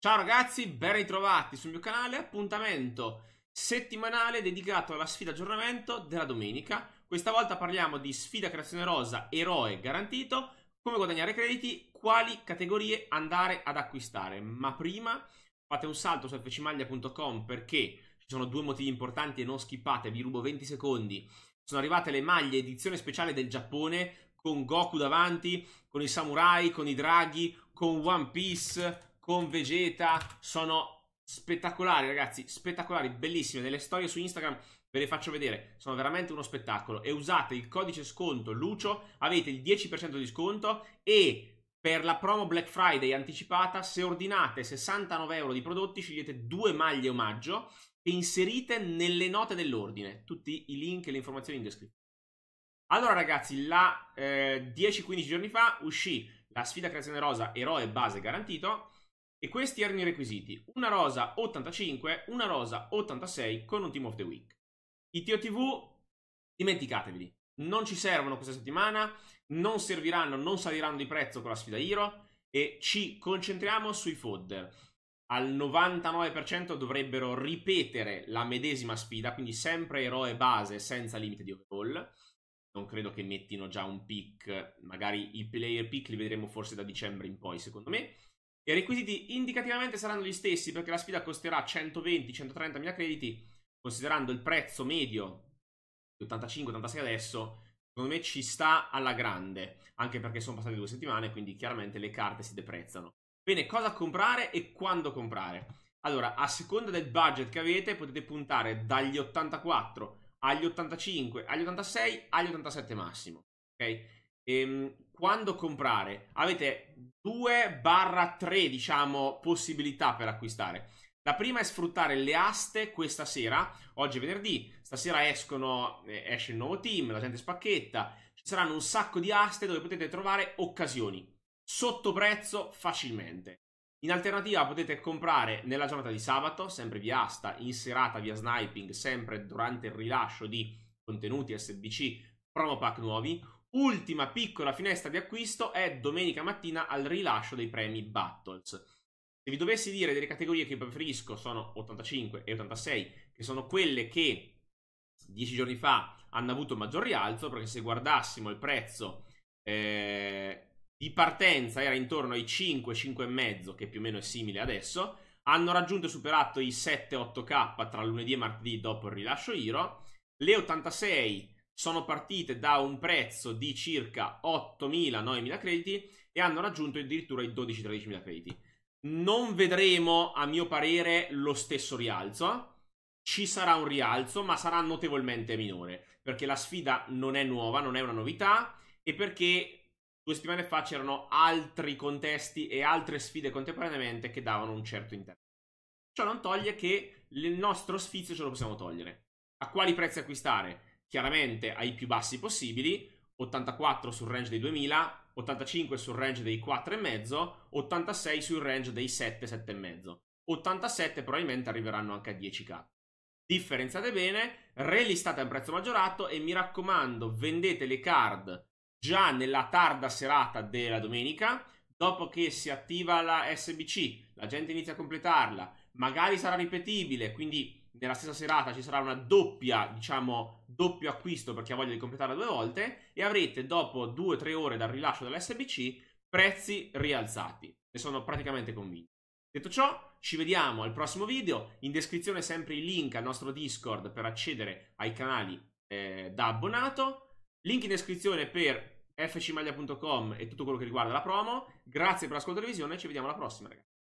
Ciao ragazzi, ben ritrovati sul mio canale, appuntamento settimanale dedicato alla sfida aggiornamento della domenica. Questa volta parliamo di sfida creazione rosa, eroe garantito, come guadagnare crediti, quali categorie andare ad acquistare. Ma prima fate un salto su fcmaglia.com perché ci sono due motivi importanti e non skippate, vi rubo 20 secondi. Sono arrivate le maglie edizione speciale del Giappone con Goku davanti, con i samurai, con i draghi, con One Piece con Vegeta sono spettacolari, ragazzi, spettacolari, bellissime. Nelle storie su Instagram ve le faccio vedere, sono veramente uno spettacolo. E usate il codice sconto Lucio, avete il 10% di sconto e per la promo Black Friday anticipata, se ordinate 69 euro di prodotti, scegliete due maglie omaggio e inserite nelle note dell'ordine. Tutti i link e le informazioni in descrizione. Allora ragazzi, la eh, 10-15 giorni fa uscì la sfida creazione rosa eroe base garantito e questi erano i requisiti, una rosa 85, una rosa 86 con un team of the week. I TOTV, dimenticateveli, non ci servono questa settimana, non serviranno, non saliranno di prezzo con la sfida Hero e ci concentriamo sui fodder. Al 99% dovrebbero ripetere la medesima sfida, quindi sempre eroe base senza limite di overall. Non credo che mettino già un pick, magari i player pick li vedremo forse da dicembre in poi, secondo me. I requisiti indicativamente saranno gli stessi perché la sfida costerà 120-130 mila crediti, considerando il prezzo medio di 85-86 adesso, secondo me ci sta alla grande, anche perché sono passate due settimane, quindi chiaramente le carte si deprezzano. Bene, cosa comprare e quando comprare? Allora, a seconda del budget che avete, potete puntare dagli 84 agli 85, agli 86, agli 87 massimo, ok? E, ehm, quando comprare? Avete 2 barra tre, diciamo possibilità per acquistare. La prima è sfruttare le aste questa sera, oggi è venerdì, stasera escono, eh, esce il nuovo team, la gente spacchetta, ci saranno un sacco di aste dove potete trovare occasioni, sotto prezzo facilmente. In alternativa potete comprare nella giornata di sabato, sempre via asta, in serata via sniping, sempre durante il rilascio di contenuti SBC, promo pack nuovi, Ultima piccola finestra di acquisto è domenica mattina al rilascio dei premi Battles. Se vi dovessi dire delle categorie che preferisco sono 85 e 86, che sono quelle che dieci giorni fa hanno avuto maggior rialzo, perché se guardassimo il prezzo eh, di partenza era intorno ai 5, 5,5, che più o meno è simile adesso, hanno raggiunto e superato i 7-8k tra lunedì e martedì dopo il rilascio Iro, le 86 sono partite da un prezzo di circa 8.000-9.000 crediti e hanno raggiunto addirittura i 12-13.000 crediti. Non vedremo, a mio parere, lo stesso rialzo. Ci sarà un rialzo, ma sarà notevolmente minore, perché la sfida non è nuova, non è una novità, e perché due settimane fa c'erano altri contesti e altre sfide contemporaneamente che davano un certo interesse. Ciò non toglie che il nostro sfizio ce lo possiamo togliere. A quali prezzi acquistare? chiaramente ai più bassi possibili, 84 sul range dei 2000, 85 sul range dei 4,5, 86 sul range dei 7, 7,5. 87 probabilmente arriveranno anche a 10k. Differenziate bene, relistate a un prezzo maggiorato e mi raccomando, vendete le card già nella tarda serata della domenica, dopo che si attiva la SBC, la gente inizia a completarla, magari sarà ripetibile, quindi nella stessa serata ci sarà una doppia, diciamo, doppio acquisto per chi ha voglia di completare due volte e avrete dopo 2-3 ore dal rilascio dell'SBC prezzi rialzati. Ne sono praticamente convinto. Detto ciò, ci vediamo al prossimo video. In descrizione sempre il link al nostro Discord per accedere ai canali eh, da abbonato. Link in descrizione per fcmaglia.com e tutto quello che riguarda la promo. Grazie per l'ascolto e la visione, ci vediamo alla prossima ragazzi.